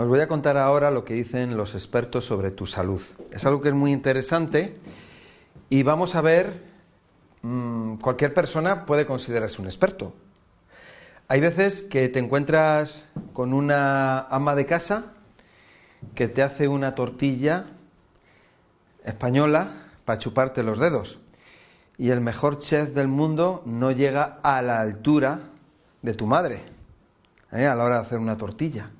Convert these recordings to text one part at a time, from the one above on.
Os voy a contar ahora lo que dicen los expertos sobre tu salud. Es algo que es muy interesante y vamos a ver, mm, cualquier persona puede considerarse un experto. Hay veces que te encuentras con una ama de casa que te hace una tortilla española para chuparte los dedos. Y el mejor chef del mundo no llega a la altura de tu madre ¿eh? a la hora de hacer una tortilla.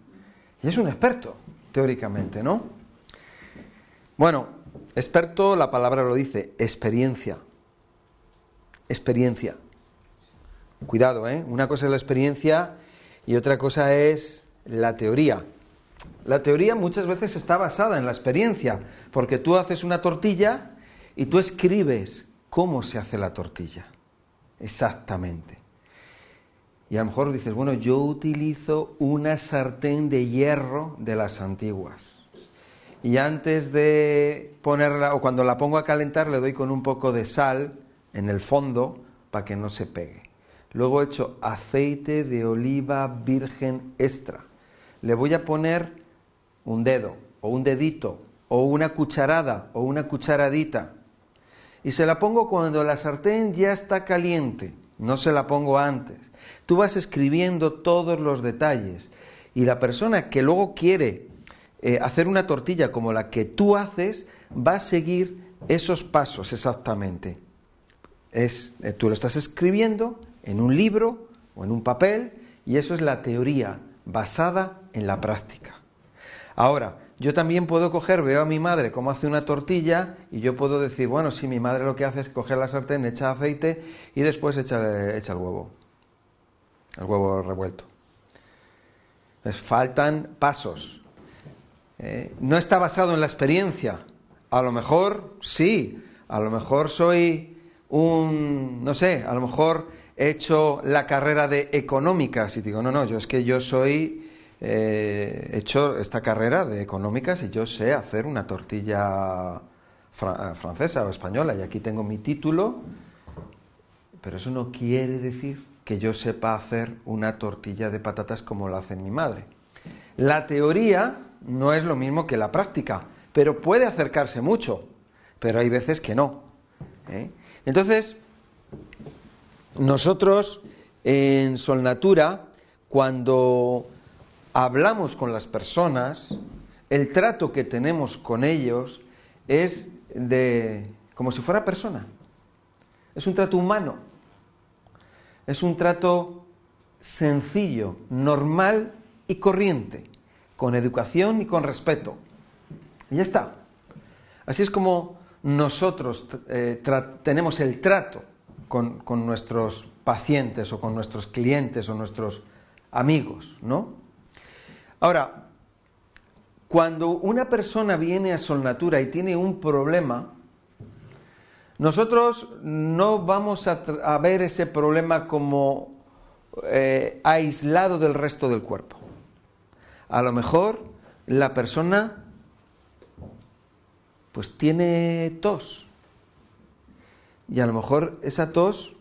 Y es un experto, teóricamente, ¿no? Bueno, experto, la palabra lo dice, experiencia. Experiencia. Cuidado, ¿eh? Una cosa es la experiencia y otra cosa es la teoría. La teoría muchas veces está basada en la experiencia, porque tú haces una tortilla y tú escribes cómo se hace la tortilla. Exactamente. Y a lo mejor dices, bueno, yo utilizo una sartén de hierro de las antiguas. Y antes de ponerla, o cuando la pongo a calentar, le doy con un poco de sal en el fondo para que no se pegue. Luego he hecho aceite de oliva virgen extra. Le voy a poner un dedo, o un dedito, o una cucharada, o una cucharadita. Y se la pongo cuando la sartén ya está caliente no se la pongo antes. Tú vas escribiendo todos los detalles y la persona que luego quiere eh, hacer una tortilla como la que tú haces va a seguir esos pasos exactamente. Eh, tú lo estás escribiendo en un libro o en un papel y eso es la teoría basada en la práctica. Ahora, yo también puedo coger, veo a mi madre cómo hace una tortilla y yo puedo decir, bueno, si mi madre lo que hace es coger la sartén, echa aceite y después echa, el huevo, el huevo revuelto. Les faltan pasos. Eh, no está basado en la experiencia. A lo mejor sí, a lo mejor soy un, no sé, a lo mejor he hecho la carrera de económicas y digo, no, no, yo es que yo soy he eh, hecho esta carrera de económicas y yo sé hacer una tortilla eh, francesa o española y aquí tengo mi título, pero eso no quiere decir que yo sepa hacer una tortilla de patatas como la hace mi madre. La teoría no es lo mismo que la práctica, pero puede acercarse mucho, pero hay veces que no. ¿eh? Entonces, nosotros en Solnatura, cuando hablamos con las personas, el trato que tenemos con ellos es de como si fuera persona. Es un trato humano. Es un trato sencillo, normal y corriente, con educación y con respeto. Y ya está. Así es como nosotros eh, tenemos el trato con, con nuestros pacientes o con nuestros clientes o nuestros amigos, ¿no? Ahora, cuando una persona viene a Solnatura y tiene un problema, nosotros no vamos a, ver ese problema como eh, aislado del resto del cuerpo. A lo mejor la persona pues tiene tos. Y a lo mejor esa tos,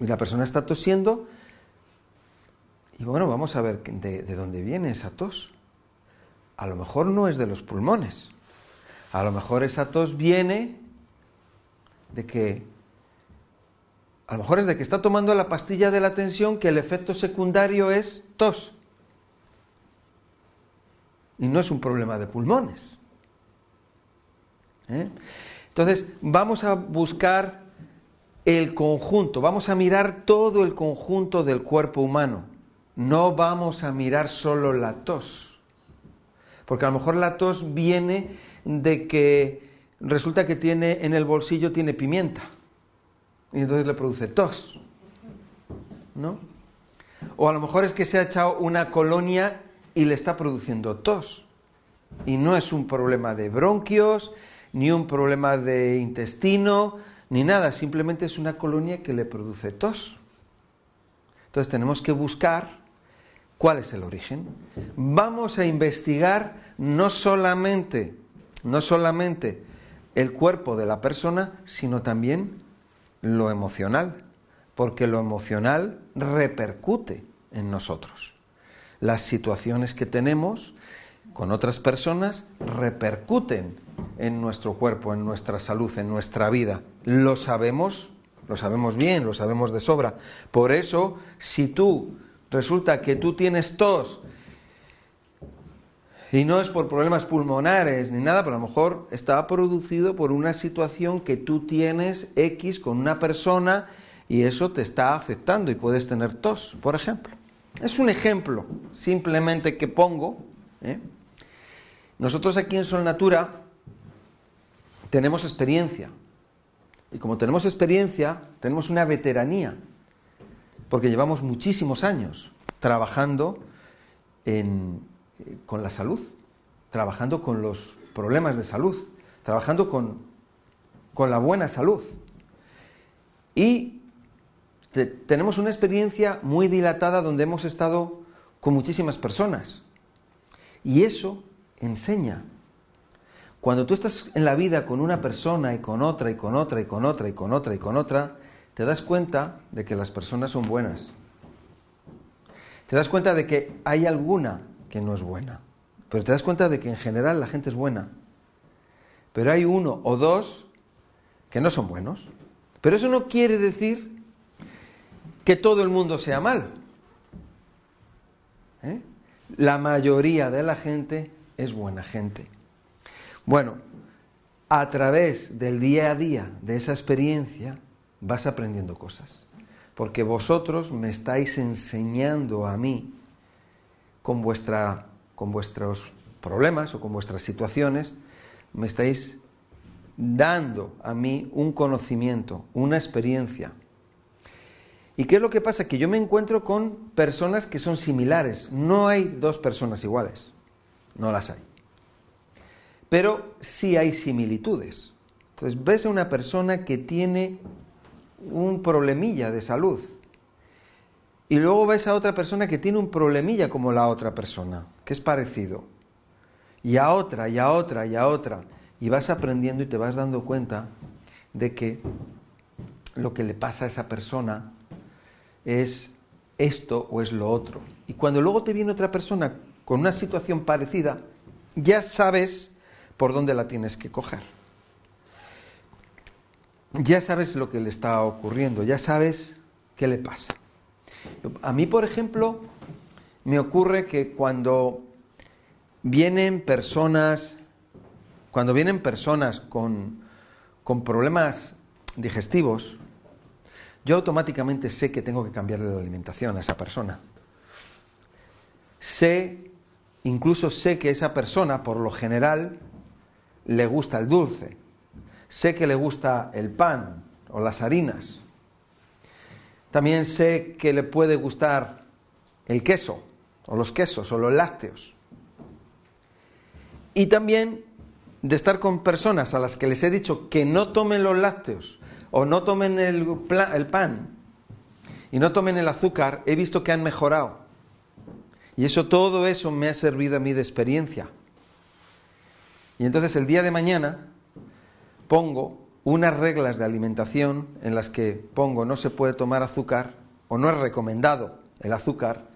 y la persona está tosiendo, y bueno, vamos a ver de, dónde viene esa tos. A lo mejor no es de los pulmones. A lo mejor esa tos viene de que a lo mejor es de que está tomando la pastilla de la tensión que el efecto secundario es tos. Y no es un problema de pulmones. ¿Eh? Entonces, vamos a buscar el conjunto, vamos a mirar todo el conjunto del cuerpo humano no vamos a mirar solo la tos, porque a lo mejor la tos viene de que resulta que tiene en el bolsillo tiene pimienta y entonces le produce tos, ¿no? O a lo mejor es que se ha echado una colonia y le está produciendo tos y no es un problema de bronquios ni un problema de intestino, ni nada, simplemente es una colonia que le produce tos. Entonces tenemos que buscar ¿Cuál es el origen? Vamos a investigar no solamente, no solamente el cuerpo de la persona, sino también lo emocional, porque lo emocional repercute en nosotros. Las situaciones que tenemos con otras personas repercuten en nuestro cuerpo, en nuestra salud, en nuestra vida. Lo sabemos, lo sabemos bien, lo sabemos de sobra. Por eso, si tú resulta que tú tienes tos y no es por problemas pulmonares ni nada, pero a lo mejor está producido por una situación que tú tienes X con una persona y eso te está afectando y puedes tener tos, por ejemplo. Es un ejemplo simplemente que pongo. ¿eh? Nosotros aquí en Sol Natura tenemos experiencia. Y como tenemos experiencia, tenemos una veteranía porque llevamos muchísimos años trabajando eh, con la salud, trabajando con los problemas de salud, trabajando con, la buena salud. Y tenemos una experiencia muy dilatada donde hemos estado con muchísimas personas. Y eso enseña. Cuando tú estás en la vida con una persona y con otra y con otra y con otra y con otra y con otra, te das cuenta de que las personas son buenas. Te das cuenta de que hay alguna que no es buena. Pero te das cuenta de que en general la gente es buena. Pero hay uno o dos que no son buenos. Pero eso no quiere decir que todo el mundo sea mal. ¿Eh? La mayoría de la gente es buena gente. Bueno, a través del día a día, de esa experiencia, vas aprendiendo cosas. Porque vosotros me estáis enseñando a mí con, vuestros problemas o con vuestras situaciones, me estáis dando a mí un conocimiento, una experiencia. ¿Y qué es lo que pasa? Que yo me encuentro con personas que son similares. No hay dos personas iguales. No las hay. Pero sí hay similitudes. Entonces ves a una persona que tiene un problemilla de salud. Y luego ves a otra persona que tiene un problemilla como la otra persona, que es parecido. Y a otra, y a otra, y a otra. Y vas aprendiendo y te vas dando cuenta de que lo que le pasa a esa persona es esto o es lo otro. Y cuando luego te viene otra persona con una situación parecida, ya sabes por dónde la tienes que coger ya sabes lo que le está ocurriendo, ya sabes qué le pasa. A mí, por ejemplo, me ocurre que cuando vienen personas, cuando vienen personas con, con problemas digestivos, yo automáticamente sé que tengo que cambiarle la alimentación a esa persona. Sé, incluso sé que esa persona, por lo general, le gusta el dulce Sé que le gusta el pan o las harinas. También sé que le puede gustar el queso o los quesos o los lácteos. Y también de estar con personas a las que les he dicho que no tomen los lácteos o no tomen el, el pan y no tomen el azúcar, he visto que han mejorado. Y eso todo eso me ha servido a mí de experiencia. Y entonces el día de mañana pongo unas reglas de alimentación en las que pongo no se puede tomar azúcar o no es recomendado el azúcar,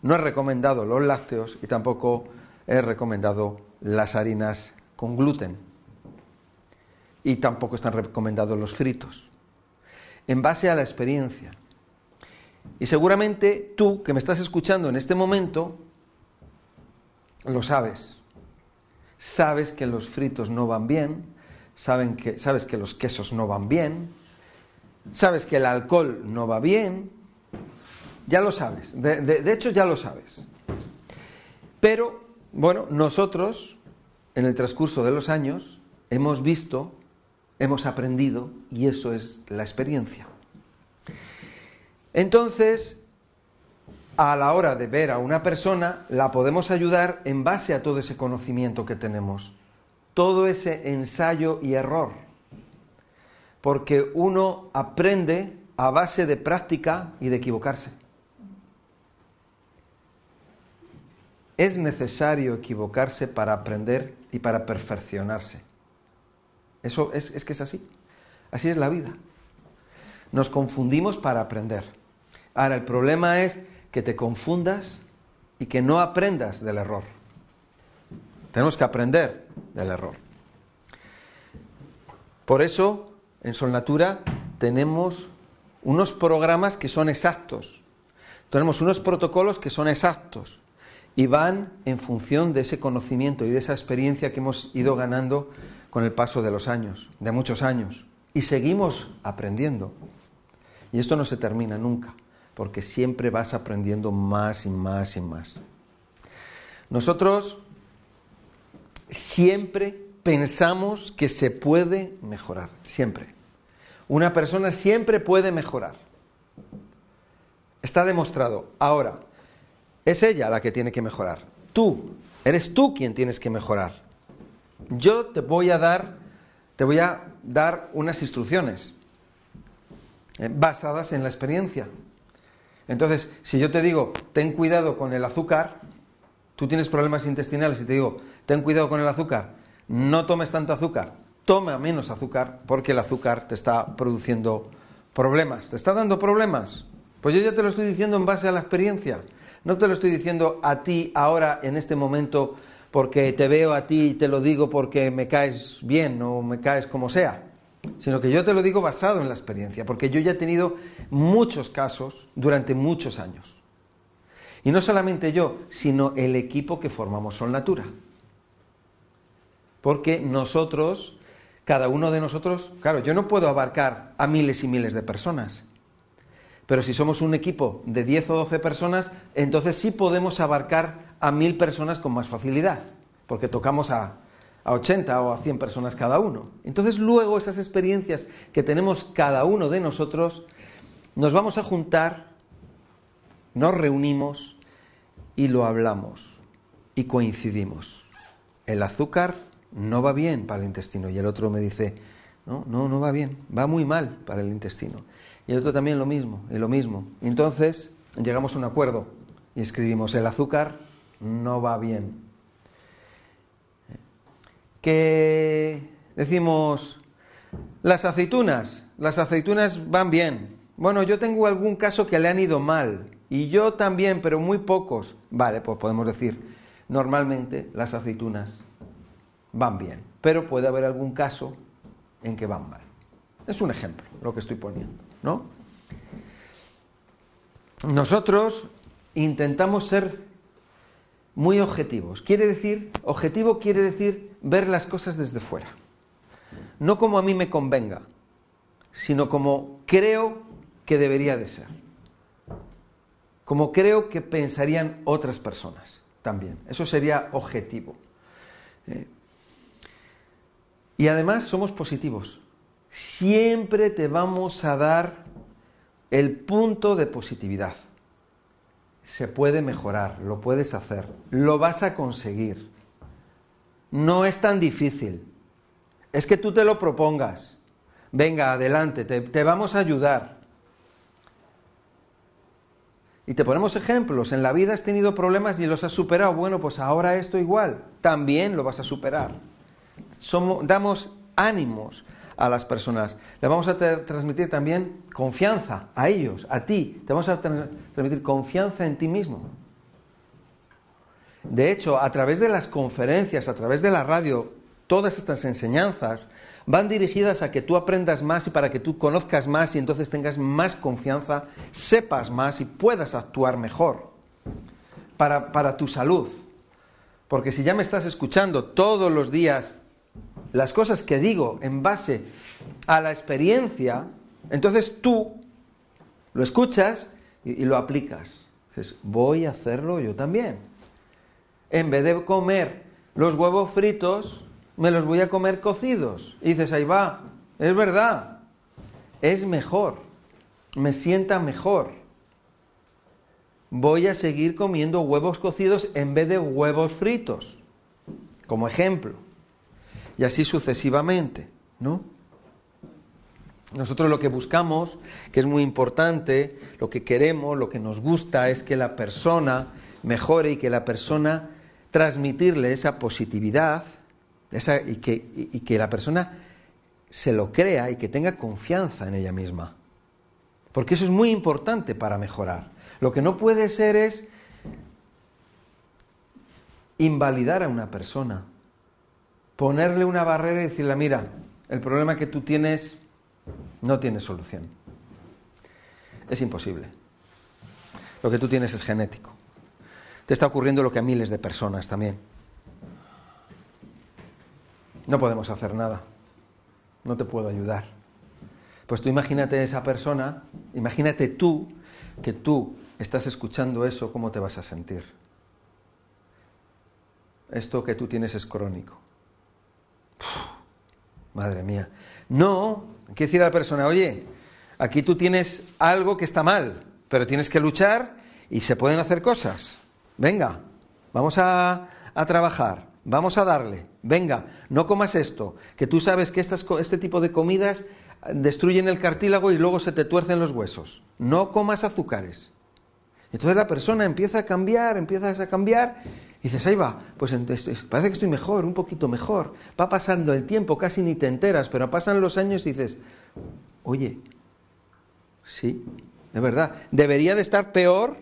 no es recomendado los lácteos y tampoco es recomendado las harinas con gluten. Y tampoco están recomendados los fritos. En base a la experiencia. Y seguramente tú, que me estás escuchando en este momento, lo sabes. Sabes que los fritos no van bien, saben que, sabes que los quesos no van bien, sabes que el alcohol no va bien, ya lo sabes, de, de hecho ya lo sabes. Pero, bueno, nosotros, en el transcurso de los años, hemos visto, hemos aprendido, y eso es la experiencia. Entonces, a la hora de ver a una persona, la podemos ayudar en base a todo ese conocimiento que tenemos todo ese ensayo y error, porque uno aprende a base de práctica y de equivocarse. Es necesario equivocarse para aprender y para perfeccionarse. Eso es, que es así. Así es la vida. Nos confundimos para aprender. Ahora, el problema es que te confundas y que no aprendas del error. Tenemos que aprender del error. Por eso, en Solnatura tenemos unos programas que son exactos. Tenemos unos protocolos que son exactos y van en función de ese conocimiento y de esa experiencia que hemos ido ganando con el paso de los años, de muchos años. Y seguimos aprendiendo. Y esto no se termina nunca, porque siempre vas aprendiendo más y más y más. Nosotros siempre pensamos que se puede mejorar, siempre. Una persona siempre puede mejorar. Está demostrado. Ahora, es ella la que tiene que mejorar. Tú, eres tú quien tienes que mejorar. Yo te voy a dar, te voy a dar unas instrucciones eh, basadas en la experiencia. Entonces, si yo te digo, ten cuidado con el azúcar, tú tienes problemas intestinales y te digo, ten cuidado con el azúcar, no tomes tanto azúcar, toma menos azúcar porque el azúcar te está produciendo problemas. ¿Te está dando problemas? Pues yo ya te lo estoy diciendo en base a la experiencia. No te lo estoy diciendo a ti ahora, en este momento, porque te veo a ti y te lo digo porque me caes bien o me caes como sea, sino que yo te lo digo basado en la experiencia, porque yo ya he tenido muchos casos durante muchos años. Y no solamente yo, sino el equipo que formamos Sol Natura porque nosotros, cada uno de nosotros, claro, yo no puedo abarcar a miles y miles de personas, pero si somos un equipo de 10 o 12 personas, entonces sí podemos abarcar a mil personas con más facilidad, porque tocamos a, 80 o a 100 personas cada uno. Entonces luego esas experiencias que tenemos cada uno de nosotros, nos vamos a juntar, nos reunimos y lo hablamos y coincidimos. El azúcar no va bien para el intestino. Y el otro me dice, no, no, no va bien, va muy mal para el intestino. Y el otro también lo mismo, y lo mismo. entonces llegamos a un acuerdo y escribimos, el azúcar no va bien. Que decimos, las aceitunas, las aceitunas van bien. Bueno, yo tengo algún caso que le han ido mal, y yo también, pero muy pocos. Vale, pues podemos decir, normalmente las aceitunas van bien, pero puede haber algún caso en que van mal. Es un ejemplo lo que estoy poniendo, ¿no? Nosotros intentamos ser muy objetivos. Quiere decir, objetivo quiere decir ver las cosas desde fuera. No como a mí me convenga, sino como creo que debería de ser. Como creo que pensarían otras personas también. Eso sería objetivo. Eh, y además somos positivos. Siempre te vamos a dar el punto de positividad. Se puede mejorar, lo puedes hacer, lo vas a conseguir. No es tan difícil. Es que tú te lo propongas. Venga, adelante, te, vamos a ayudar. Y te ponemos ejemplos. En la vida has tenido problemas y los has superado. Bueno, pues ahora esto igual. También lo vas a superar damos ánimos a las personas. Le vamos a transmitir también confianza a ellos, a ti. Te vamos a transmitir confianza en ti mismo. De hecho, a través de las conferencias, a través de la radio, todas estas enseñanzas van dirigidas a que tú aprendas más y para que tú conozcas más y entonces tengas más confianza, sepas más y puedas actuar mejor para, para tu salud. Porque si ya me estás escuchando todos los días las cosas que digo en base a la experiencia, entonces tú lo escuchas y, lo aplicas. Dices, voy a hacerlo yo también. En vez de comer los huevos fritos, me los voy a comer cocidos. Y dices, ahí va, es verdad, es mejor, me sienta mejor. Voy a seguir comiendo huevos cocidos en vez de huevos fritos, como ejemplo y así sucesivamente, ¿no? Nosotros lo que buscamos, que es muy importante, lo que queremos, lo que nos gusta es que la persona mejore y que la persona transmitirle esa positividad y, que, y que la persona se lo crea y que tenga confianza en ella misma. Porque eso es muy importante para mejorar. Lo que no puede ser es invalidar a una persona, ponerle una barrera y decirle, mira, el problema que tú tienes no tiene solución. Es imposible. Lo que tú tienes es genético. Te está ocurriendo lo que a miles de personas también. No podemos hacer nada. No te puedo ayudar. Pues tú imagínate esa persona, imagínate tú, que tú estás escuchando eso, ¿cómo te vas a sentir? Esto que tú tienes es crónico madre mía. No, hay que decir a la persona, oye, aquí tú tienes algo que está mal, pero tienes que luchar y se pueden hacer cosas. Venga, vamos a, trabajar, vamos a darle. Venga, no comas esto, que tú sabes que este tipo de comidas destruyen el cartílago y luego se te tuercen los huesos. No comas azúcares. Entonces la persona empieza a cambiar, empiezas a cambiar, y dices, ahí va, pues parece que estoy mejor, un poquito mejor. Va pasando el tiempo, casi ni te enteras, pero pasan los años y dices, oye, sí, es verdad, debería de estar peor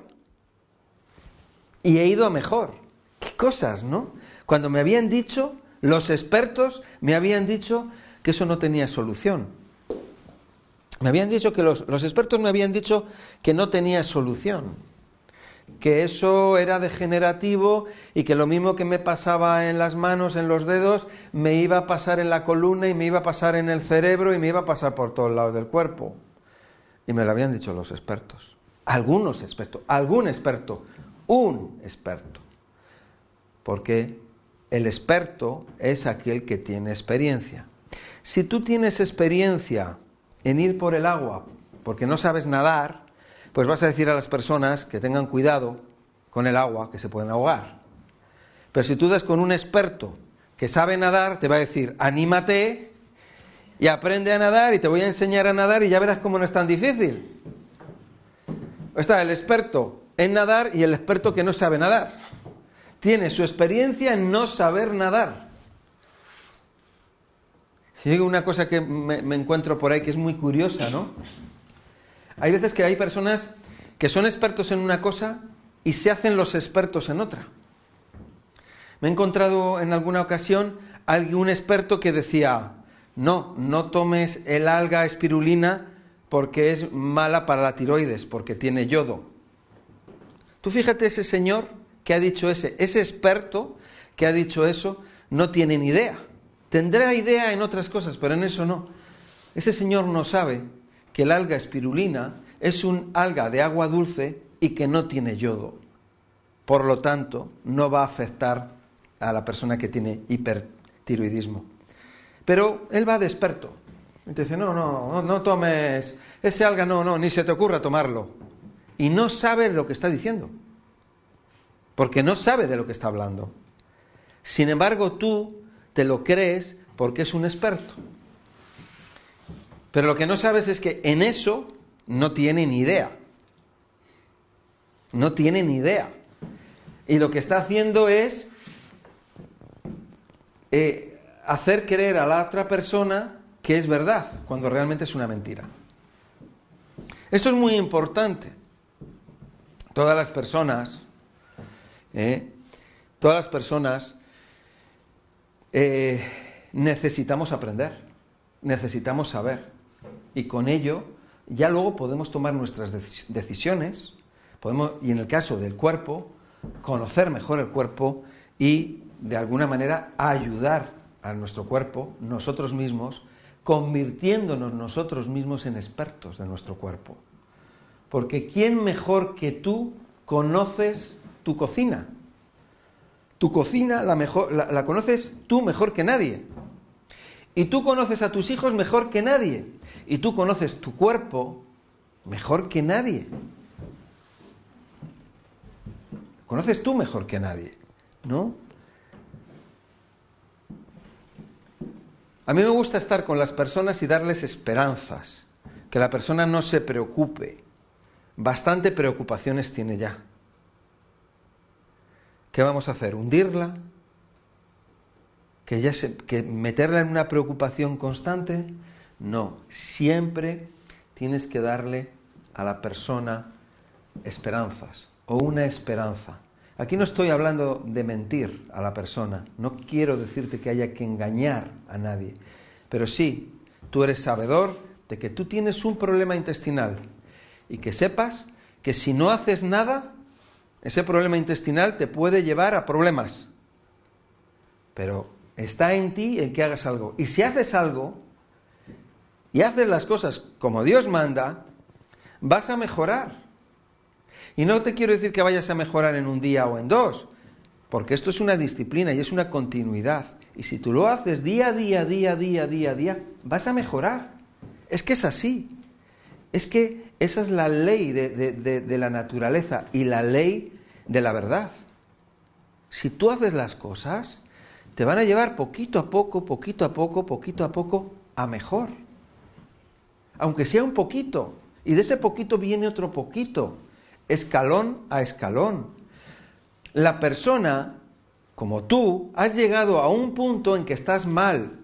y he ido a mejor. Qué cosas, ¿no? Cuando me habían dicho, los expertos me habían dicho que eso no tenía solución. Me habían dicho que los expertos me habían dicho que no tenía solución que eso era degenerativo y que lo mismo que me pasaba en las manos, en los dedos, me iba a pasar en la columna y me iba a pasar en el cerebro y me iba a pasar por todos lados del cuerpo. Y me lo habían dicho los expertos. Algunos expertos, algún experto, un experto. Porque el experto es aquel que tiene experiencia. Si tú tienes experiencia en ir por el agua porque no sabes nadar, pues vas a decir a las personas que tengan cuidado con el agua, que se pueden ahogar. Pero si tú das con un experto que sabe nadar, te va a decir, anímate y aprende a nadar y te voy a enseñar a nadar y ya verás cómo no es tan difícil. Está el experto en nadar y el experto que no sabe nadar. Tiene su experiencia en no saber nadar. Y una cosa que me encuentro por ahí que es muy curiosa, ¿no? Hay veces que hay personas que son expertos en una cosa y se hacen los expertos en otra. Me he encontrado en alguna ocasión un experto que decía, no, no tomes el alga espirulina porque es mala para la tiroides, porque tiene yodo. Tú fíjate ese señor que ha dicho ese, ese experto que ha dicho eso, no tiene ni idea. Tendrá idea en otras cosas, pero en eso no. Ese señor no sabe que el alga espirulina es un alga de agua dulce y que no tiene yodo. Por lo tanto, no va a afectar a la persona que tiene hipertiroidismo. Pero él va experto. Y te dice, no, no, no, no tomes ese alga, no, no, ni se te ocurra tomarlo. Y no sabe lo que está diciendo, porque no sabe de lo que está hablando. Sin embargo, tú te lo crees porque es un experto. Pero lo que no sabes es que en eso no tienen idea. No tienen idea. Y lo que está haciendo es eh, hacer creer a la otra persona que es verdad, cuando realmente es una mentira. Esto es muy importante. Todas las personas, eh, todas las personas eh, necesitamos aprender, necesitamos saber y con ello ya luego podemos tomar nuestras decisiones y en el caso del cuerpo, conocer mejor el cuerpo y de alguna manera ayudar a nuestro cuerpo, nosotros mismos, convirtiéndonos nosotros mismos en expertos de nuestro cuerpo. Porque ¿quién mejor que tú conoces tu cocina? Tu cocina la, mejor, la conoces tú mejor que nadie. Y tú conoces a tus hijos mejor que nadie. Y tú conoces tu cuerpo mejor que nadie. Conoces tú mejor que nadie, ¿no? A mí me gusta estar con las personas y darles esperanzas, que la persona no se preocupe. Bastante preocupaciones tiene ya. ¿Qué vamos a hacer? ¿Hundirla? que, ya que meterla en una preocupación constante, no, siempre tienes que darle a la persona esperanzas o una esperanza. Aquí no estoy hablando de mentir a la persona, no quiero decirte que haya que engañar a nadie, pero sí, tú eres sabedor de que tú tienes un problema intestinal y que sepas que si no haces nada, ese problema intestinal te puede llevar a problemas. Pero Está en ti el que hagas algo. Y si haces algo y haces las cosas como Dios manda, vas a mejorar. Y no te quiero decir que vayas a mejorar en un día o en dos, porque esto es una disciplina y es una continuidad. Y si tú lo haces día a día, día a día, día a día, vas a mejorar. Es que es así. Es que esa es la ley de, de la naturaleza y la ley de la verdad. Si tú haces las cosas, te van a llevar poquito a poco, poquito a poco, poquito a poco a mejor. Aunque sea un poquito. Y de ese poquito viene otro poquito, escalón a escalón. La persona, como tú, has llegado a un punto en que estás mal.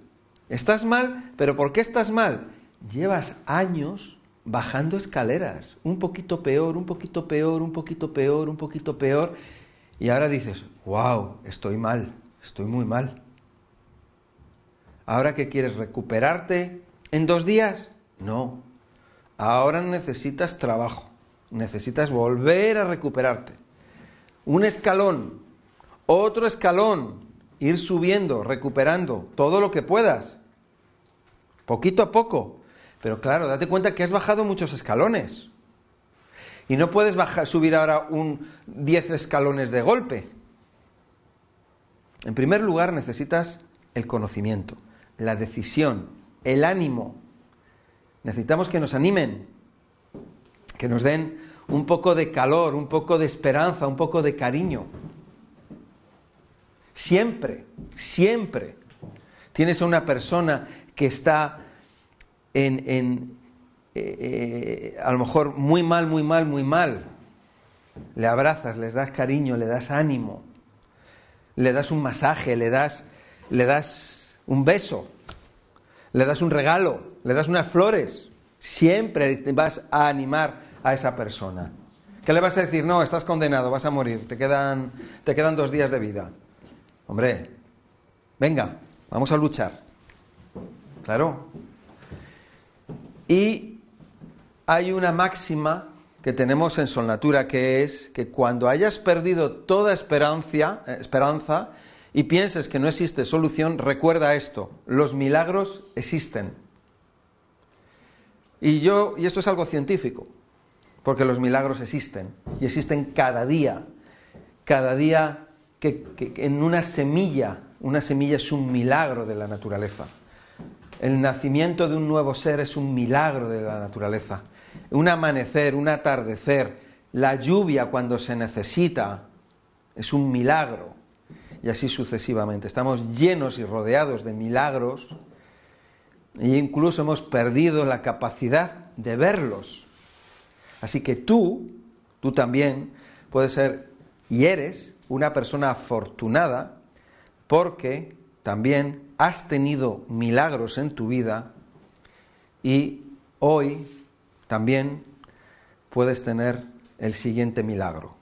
Estás mal, pero ¿por qué estás mal? Llevas años bajando escaleras, un poquito peor, un poquito peor, un poquito peor, un poquito peor, y ahora dices, wow, estoy mal estoy muy mal. ¿Ahora que quieres recuperarte en dos días? No. Ahora necesitas trabajo. Necesitas volver a recuperarte. Un escalón, otro escalón, ir subiendo, recuperando todo lo que puedas. Poquito a poco. Pero claro, date cuenta que has bajado muchos escalones. Y no puedes bajar, subir ahora un 10 escalones de golpe. En primer lugar necesitas el conocimiento, la decisión, el ánimo. Necesitamos que nos animen, que nos den un poco de calor, un poco de esperanza, un poco de cariño. Siempre, siempre tienes a una persona que está en, eh, eh, a lo mejor muy mal, muy mal, muy mal. Le abrazas, les das cariño, le das ánimo le das un masaje, le das, le das un beso, le das un regalo, le das unas flores. Siempre vas a animar a esa persona. ¿Qué le vas a decir? No, estás condenado, vas a morir, te quedan, te quedan dos días de vida. Hombre, venga, vamos a luchar. Claro. Y hay una máxima que tenemos en Solnatura, que es que cuando hayas perdido toda esperanza, eh, esperanza y pienses que no existe solución, recuerda esto, los milagros existen. Y yo, y esto es algo científico, porque los milagros existen, y existen cada día, cada día que en una semilla, una semilla es un milagro de la naturaleza. El nacimiento de un nuevo ser es un milagro de la naturaleza un amanecer, un atardecer, la lluvia cuando se necesita, es un milagro. Y así sucesivamente. Estamos llenos y rodeados de milagros e incluso hemos perdido la capacidad de verlos. Así que tú, tú también, puedes ser y eres una persona afortunada porque también has tenido milagros en tu vida y hoy también puedes tener el siguiente milagro.